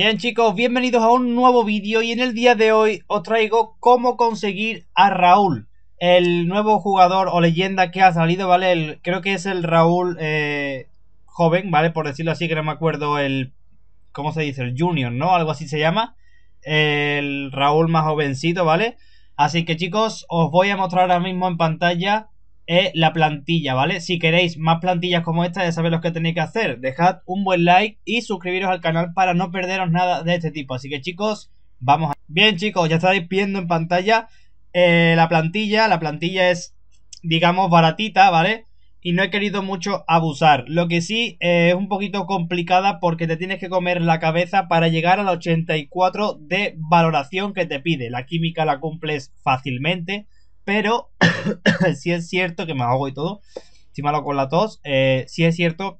Bien chicos, bienvenidos a un nuevo vídeo y en el día de hoy os traigo cómo conseguir a Raúl, el nuevo jugador o leyenda que ha salido, ¿vale? creo que es el Raúl eh, joven, ¿vale? Por decirlo así, que no me acuerdo el... ¿Cómo se dice? El junior, ¿no? Algo así se llama. El Raúl más jovencito, ¿vale? Así que chicos, os voy a mostrar ahora mismo en pantalla es la plantilla, ¿vale? Si queréis más plantillas como esta, ya sabéis lo que tenéis que hacer. Dejad un buen like y suscribiros al canal para no perderos nada de este tipo. Así que chicos, vamos a... Bien chicos, ya estáis viendo en pantalla eh, la plantilla. La plantilla es, digamos, baratita, ¿vale? Y no he querido mucho abusar. Lo que sí eh, es un poquito complicada porque te tienes que comer la cabeza para llegar a la 84 de valoración que te pide. La química la cumples fácilmente pero si es cierto que me ahogo y todo. Si malo con la tos, Si eh, sí es cierto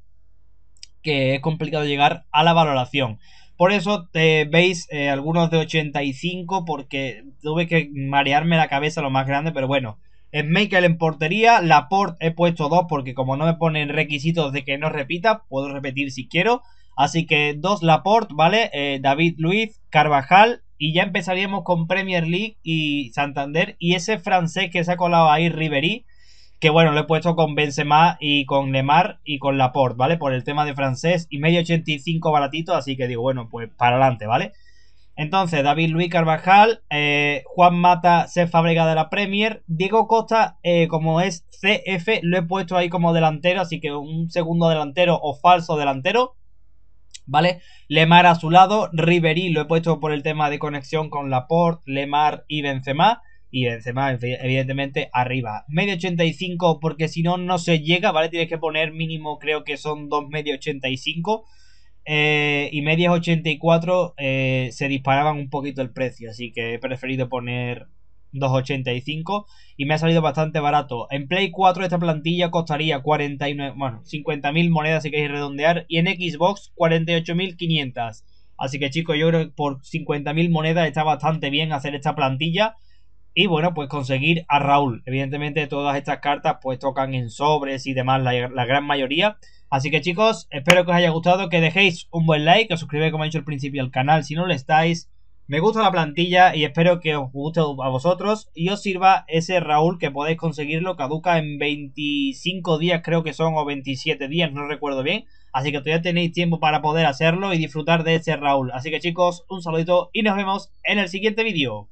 que es complicado llegar a la valoración. Por eso te veis eh, algunos de 85 porque tuve que marearme la cabeza lo más grande, pero bueno. Es Michael en portería, Laporte he puesto 2 porque como no me ponen requisitos de que no repita, puedo repetir si quiero. Así que 2 Laporte, ¿vale? Eh, David Luis Carvajal, y ya empezaríamos con Premier League y Santander y ese francés que se ha colado ahí, Ribery, que bueno, lo he puesto con Benzema y con Lemar y con Laporte, ¿vale? Por el tema de francés y medio 85 baratito, así que digo, bueno, pues para adelante, ¿vale? Entonces, David Luis Carvajal, eh, Juan Mata, se fabrica de la Premier, Diego Costa, eh, como es CF, lo he puesto ahí como delantero, así que un segundo delantero o falso delantero. ¿Vale? Lemar a su lado, Ribery lo he puesto por el tema de conexión con Laporte, Lemar y Benzema. Y Benzema, evidentemente, arriba. Medio 85, porque si no, no se llega, ¿vale? Tienes que poner mínimo, creo que son dos medio 85. Eh, y medias 84 eh, se disparaban un poquito el precio, así que he preferido poner 2.85 y me ha salido bastante barato. En Play 4 esta plantilla costaría 49, bueno, 50.000 monedas si queréis redondear y en Xbox 48.500. Así que chicos, yo creo que por 50.000 monedas está bastante bien hacer esta plantilla y bueno, pues conseguir a Raúl. Evidentemente todas estas cartas pues tocan en sobres y demás la, gran mayoría. Así que chicos, espero que os haya gustado, que dejéis un buen like, que os suscribáis como he dicho al principio al canal si no lo estáis me gusta la plantilla y espero que os guste a vosotros y os sirva ese Raúl que podéis conseguirlo. Caduca en 25 días creo que son o 27 días, no recuerdo bien. Así que todavía tenéis tiempo para poder hacerlo y disfrutar de ese Raúl. Así que chicos, un saludito y nos vemos en el siguiente vídeo.